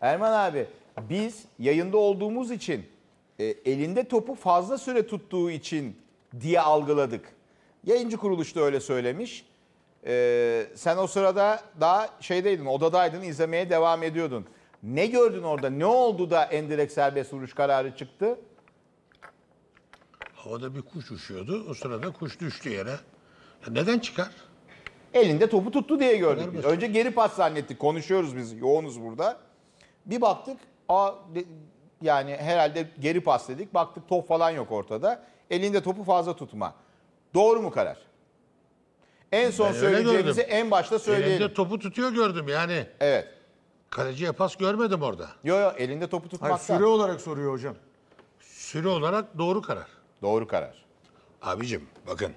Erman abi biz yayında olduğumuz için e, elinde topu fazla süre tuttuğu için diye algıladık. Yayıncı kuruluşta öyle söylemiş. E, sen o sırada daha şeydeydin, odadaydın, izlemeye devam ediyordun. Ne gördün orada? Ne oldu da endirek serbest vuruş kararı çıktı? Havada bir kuş uçuyordu. O sırada kuş düştü yere. Ya neden çıkar? Elinde topu tuttu diye gördük. Önce geri pas zannettik. Konuşuyoruz biz. Yoğunuz burada. Bir baktık a yani herhalde geri pas dedik. Baktık top falan yok ortada. Elinde topu fazla tutma. Doğru mu karar? En son ben söyleyeceğimizi en başta söyleyelim. Elinde topu tutuyor gördüm yani. Evet. Kaleciye pas görmedim orada. Yok yok elinde topu tutmakta. Hayır, süre olarak soruyor hocam. Süre olarak doğru karar. Doğru karar. Abicim bakın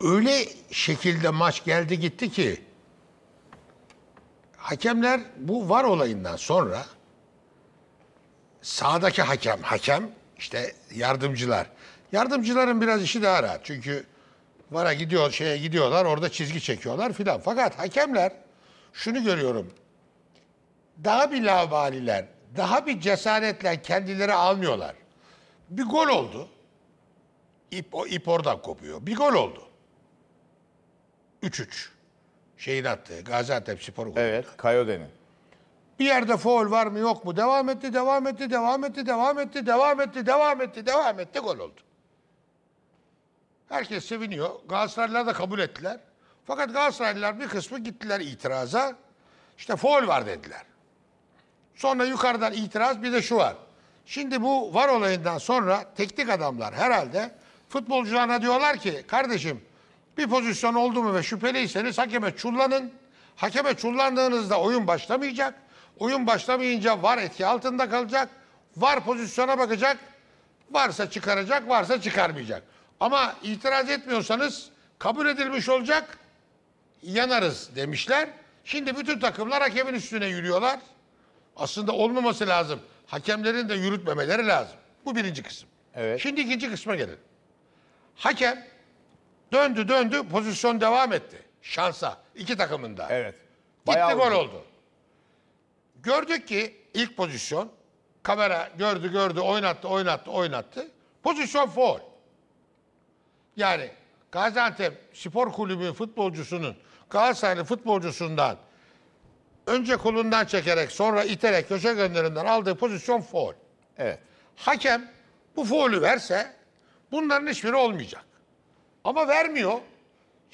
öyle şekilde maç geldi gitti ki hakemler bu var olayından sonra sağdaki hakem, hakem işte yardımcılar. Yardımcıların biraz işi daha rahat. Çünkü vara gidiyor, şeye gidiyorlar, orada çizgi çekiyorlar filan. Fakat hakemler şunu görüyorum. Daha bir lavaliler, daha bir cesaretle kendileri almıyorlar. Bir gol oldu. İp, o ip oradan kopuyor. Bir gol oldu. 3-3. Şeyin attığı Gaziantep Spor golü. Evet, Kayode'nin. Bir yerde foul var mı yok mu? Devam etti, devam etti, devam etti, devam etti, devam etti, devam etti, devam etti, gol oldu. Herkes seviniyor. Galatasaraylılar da kabul ettiler. Fakat Galatasaraylılar bir kısmı gittiler itiraza. İşte foul var dediler. Sonra yukarıdan itiraz bir de şu var. Şimdi bu var olayından sonra teknik adamlar herhalde futbolcularına diyorlar ki kardeşim bir pozisyon oldu mu ve şüpheliyseniz hakeme çullanın. Hakeme çullandığınızda oyun başlamayacak. Oyun başlamayınca var etki altında kalacak. Var pozisyona bakacak. Varsa çıkaracak, varsa çıkarmayacak. Ama itiraz etmiyorsanız kabul edilmiş olacak. Yanarız demişler. Şimdi bütün takımlar hakemin üstüne yürüyorlar. Aslında olmaması lazım. Hakemlerin de yürütmemeleri lazım. Bu birinci kısım. Evet. Şimdi ikinci kısma gelin Hakem Döndü döndü pozisyon devam etti. Şansa iki takımında. Evet. Gitti gol oldu. Gördük ki ilk pozisyon kamera gördü gördü oynattı oynattı oynattı. Pozisyon foul. Yani Gaziantep Spor Kulübü futbolcusunun Galatasaraylı futbolcusundan önce kolundan çekerek sonra iterek köşe gönderinden aldığı pozisyon foul. Evet. Hakem bu foul'ü verse bunların hiçbiri olmayacak. Ama vermiyor.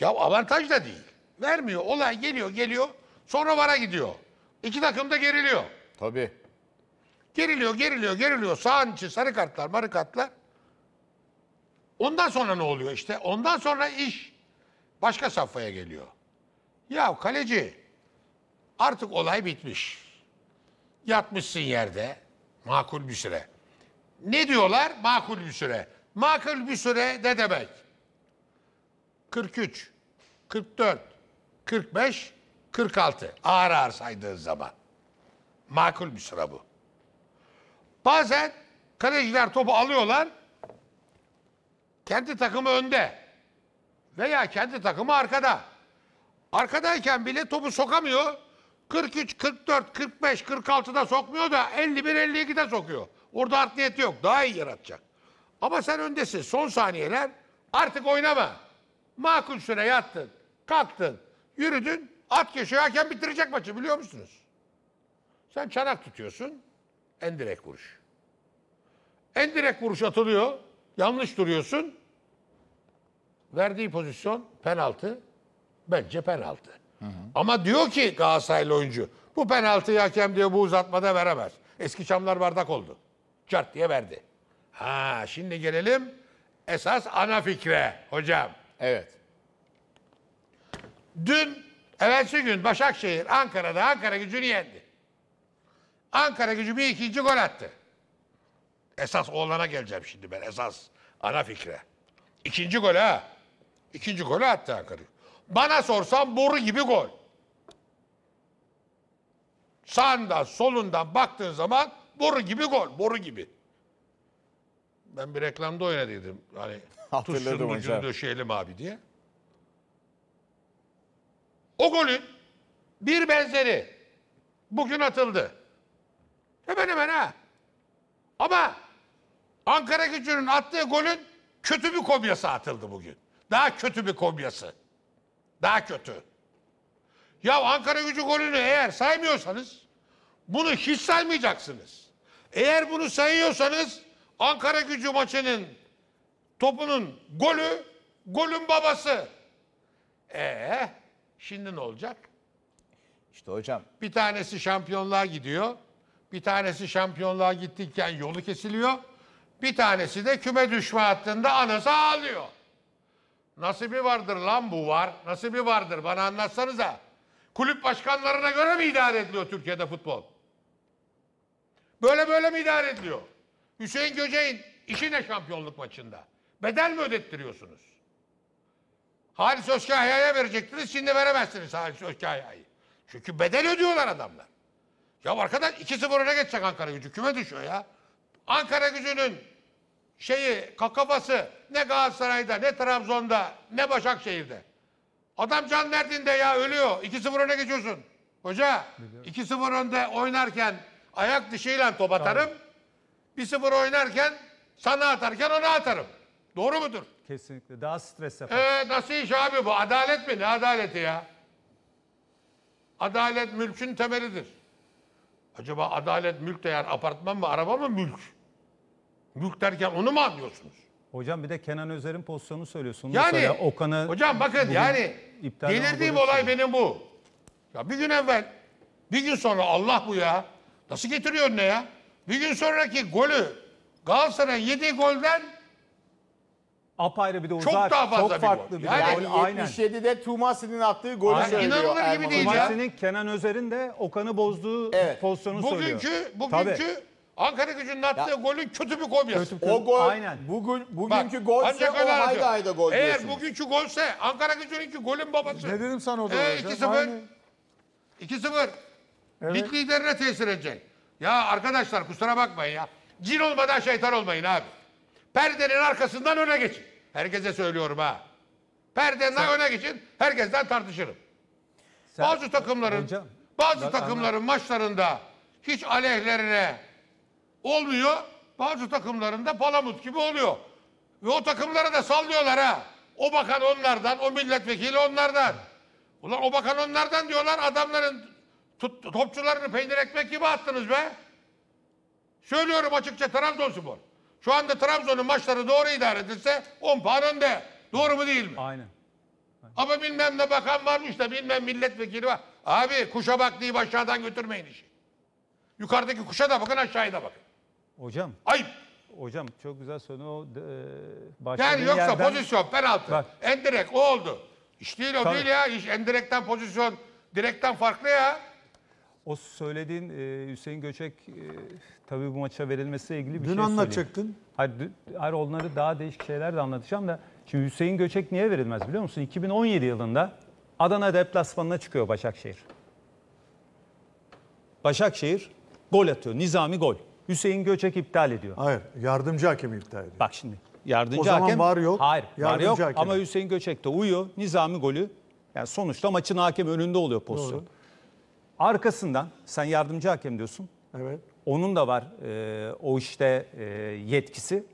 Ya avantaj da değil. Vermiyor. Olay geliyor geliyor. Sonra vara gidiyor. İki takım da geriliyor. Tabii. Geriliyor, geriliyor, geriliyor. Sağın içi sarı kartlar, marı kartlar. Ondan sonra ne oluyor işte? Ondan sonra iş başka safhaya geliyor. Ya kaleci artık olay bitmiş. Yatmışsın yerde makul bir süre. Ne diyorlar? Makul bir süre. Makul bir süre ne demek? 43, 44, 45, 46. Ağır ağır saydığınız zaman. Makul bir sıra bu. Bazen kaleciler topu alıyorlar. Kendi takımı önde. Veya kendi takımı arkada. Arkadayken bile topu sokamıyor. 43, 44, 45, 46'da sokmuyor da 51, 52'de sokuyor. Orada art niyeti yok. Daha iyi yaratacak. Ama sen öndesin. Son saniyeler artık oynama. Makul süre yattın, kalktın, yürüdün, at geçiyor hakem bitirecek maçı biliyor musunuz? Sen çanak tutuyorsun, endirek vuruş. Endirek vuruş atılıyor, yanlış duruyorsun. Verdiği pozisyon penaltı, bence penaltı. Hı hı. Ama diyor ki Galatasaraylı oyuncu, bu penaltıyı hakem diyor bu uzatmada veremez. Eski çamlar bardak oldu. Çart diye verdi. Ha şimdi gelelim esas ana fikre hocam. Evet. Dün, evvelsi gün Başakşehir Ankara'da Ankara gücünü yendi. Ankara gücü bir ikinci gol attı. Esas oğlana geleceğim şimdi ben. Esas ana fikre. İkinci gol ha. İkinci golü attı Ankara. Bana sorsam boru gibi gol. Sağından solundan baktığın zaman boru gibi gol. Boru gibi. Ben bir reklamda oynadıydım. Hani Hatırladım Tuşun ucunu hocam. döşeyelim abi diye. O golün bir benzeri bugün atıldı. Hemen hemen ha. Ama Ankara gücünün attığı golün kötü bir kopyası atıldı bugün. Daha kötü bir kopyası. Daha kötü. Ya Ankara gücü golünü eğer saymıyorsanız bunu hiç saymayacaksınız. Eğer bunu sayıyorsanız Ankara gücü maçının topunun golü, golün babası. Ee, şimdi ne olacak? İşte hocam. Bir tanesi şampiyonluğa gidiyor. Bir tanesi şampiyonluğa gittikken yolu kesiliyor. Bir tanesi de küme düşme hattında anası ağlıyor. Nasibi vardır lan bu var. Nasibi vardır bana anlatsanıza. Kulüp başkanlarına göre mi idare ediliyor Türkiye'de futbol? Böyle böyle mi idare ediliyor? Hüseyin Göceğin işi ne şampiyonluk maçında? Bedel mi ödettiriyorsunuz? Halis Özkahya'ya verecektiniz, şimdi veremezsiniz Halis Özkahya'yı. Çünkü bedel ödüyorlar adamlar. Ya arkadaş 2-0 öne geçecek Ankara gücü. Küme düşüyor ya. Ankara gücünün şeyi, kakabası ne Galatasaray'da, ne Trabzon'da, ne Başakşehir'de. Adam can derdinde ya ölüyor. 2-0 öne geçiyorsun. Hoca 2-0 önde oynarken ayak dışıyla top atarım. 1-0 oynarken sana atarken ona atarım. Doğru mudur? Kesinlikle. Daha stres yapar. Ee, nasıl iş abi bu? Adalet mi? Ne adaleti ya? Adalet mülkün temelidir. Acaba adalet mülk de yani apartman mı, araba mı mülk? Mülk derken onu mu anlıyorsunuz? Hocam bir de Kenan Özer'in pozisyonunu söylüyorsunuz. Yani Mesela Okan'ı hocam bakın yani delirdiğim olay benim bu. Ya bir gün evvel, bir gün sonra Allah bu ya. Nasıl getiriyor ne ya? Bir gün sonraki golü Galatasaray'ın yediği golden apayrı bir de uzağa Çok daha fazla çok bir farklı gol. bir Yani gol. Aynen. 77'de Tumasi'nin attığı golü Aynen. söylüyor. İnanılır gibi Erman değil Tumasi'nin Kenan Özer'in de Okan'ı bozduğu Evet. pozisyonu söylüyor. Bugünkü, bugünkü Ankara gücünün attığı golün kötü bir gol yazısı. O gol Aynen. bugün Bak, golse ancak o öyle gol Eğer diyorsunuz. bugünkü golse Ankara gücününki golün babası. Ne dedim sana o da Ee, 2-0. 2-0. Lig liderine tesir edecek. Ya arkadaşlar kusura bakmayın ya. Cin olmadan şeytan olmayın abi. Perdenin arkasından öne geçin. Herkese söylüyorum ha. Perdenin Sen... öne geçin. Herkesten tartışırım. Sen... Bazı takımların Hocam, bazı takımların anladım. maçlarında hiç aleyhlerine olmuyor. Bazı takımlarında palamut gibi oluyor. Ve o takımlara da sallıyorlar ha. O bakan onlardan, o milletvekili onlardan. Ulan o bakan onlardan diyorlar adamların tut, topçularını peynir ekmek gibi attınız be. Söylüyorum açıkça Trabzonspor. Şu anda Trabzon'un maçları doğru idare edilse 10 puan önde. Doğru mu değil mi? Aynen. Aynen. Ama bilmem ne bakan varmış da bilmem milletvekili var. Abi kuşa bak deyip aşağıdan götürmeyin işi. Yukarıdaki kuşa da bakın aşağıya da bakın. Hocam. Ayıp. Hocam çok güzel sonu o e, Yani yoksa yerden... pozisyon penaltı. Bak. Endirek o oldu. İş değil o Tabii. değil ya. İş endirekten pozisyon direkten farklı ya. O söylediğin e, Hüseyin Göçek e, tabii bu maça verilmesiyle ilgili bir Dün şey söyleyeyim. anlatacaktın. Hayır, dün- hayır onları daha değişik şeyler de anlatacağım da. Şimdi Hüseyin Göçek niye verilmez biliyor musun? 2017 yılında Adana deplasmanına çıkıyor Başakşehir. Başakşehir gol atıyor. Nizami gol. Hüseyin Göçek iptal ediyor. Hayır, yardımcı hakem iptal ediyor. Bak şimdi yardımcı O zaman hakem. var yok, Hayır var yok hakem. ama Hüseyin Göçek de uyuyor. Nizami golü. Yani sonuçta maçın hakem önünde oluyor pozisyon. Doğru. Arkasından sen yardımcı hakem diyorsun. Evet. Onun da var e, o işte e, yetkisi.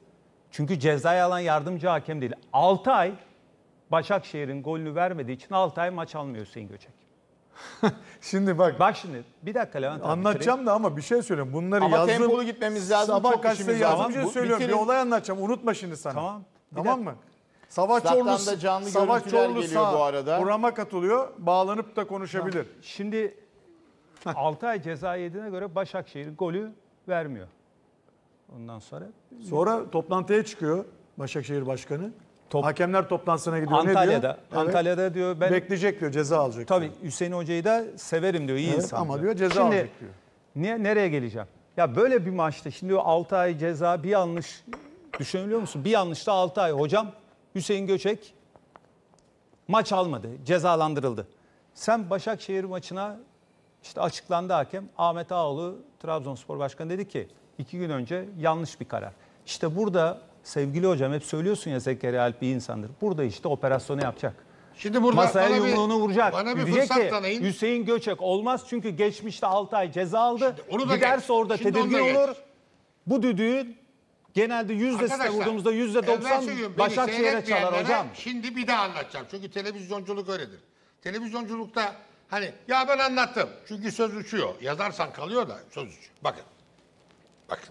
Çünkü cezayı alan yardımcı hakem değil. 6 ay Başakşehir'in golünü vermediği için 6 ay maç almıyor Hüseyin Göçek. şimdi bak. Bak şimdi bir dakika Levent abi. Anlatacağım bitireyim. da ama bir şey söyleyeyim. Bunları ama yazdım. Ama tempolu gitmemiz lazım. Sabah kaçta yazdım. Şey bu, söylüyorum. Bitirin. Bir olay anlatacağım. Unutma şimdi sana. Tamam. Tamam mı? Savaş Çorlu, Savaş Çorlu geliyor sağ, bu arada. Programa katılıyor. Bağlanıp da konuşabilir. Tamam. Şimdi 6 ay ceza yediğine göre Başakşehir golü vermiyor. Ondan sonra Sonra toplantıya çıkıyor Başakşehir Başkanı. Top- Hakemler toplantısına gidiyor. ne Antalya'da Evet. Antalya'da diyor ben Bekleyecek diyor ceza alacak. Tabii diyor. Hüseyin Hoca'yı da severim diyor iyi Evet, insan. ama diyor ceza alacak diyor. Niye, nereye geleceğim? Ya böyle bir maçta şimdi 6 ay ceza bir yanlış düşünülüyor musun? Bir yanlışta 6 ay. Hocam Hüseyin Göçek maç almadı, cezalandırıldı. Sen Başakşehir maçına işte açıklandı hakem. Ahmet Ağoğlu Trabzonspor Başkanı dedi ki iki gün önce yanlış bir karar. İşte burada sevgili hocam hep söylüyorsun ya Zekeriya Alp bir insandır. Burada işte operasyonu yapacak. Şimdi burada Masaya yumruğunu bir, vuracak. Bana bir Diyecek fırsat ki, tanıyın. Hüseyin Göçek olmaz çünkü geçmişte 6 ay ceza aldı. Şimdi onu da Giderse geç. orada Şimdi tedirgin onu da olur. Bu düdüğün genelde yüzdesine vurduğumuzda yüzde 90 Başakşehir'e çalar hocam. Şimdi bir daha anlatacağım. Çünkü televizyonculuk öyledir. Televizyonculukta Hani ya ben anlattım. Çünkü söz uçuyor. Yazarsan kalıyor da söz uçuyor. Bakın. Bakın.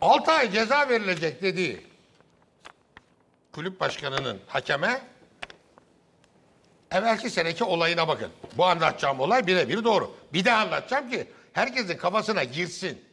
6 ay ceza verilecek dediği kulüp başkanının hakeme evvelki seneki olayına bakın. Bu anlatacağım olay birebir doğru. Bir de anlatacağım ki herkesin kafasına girsin.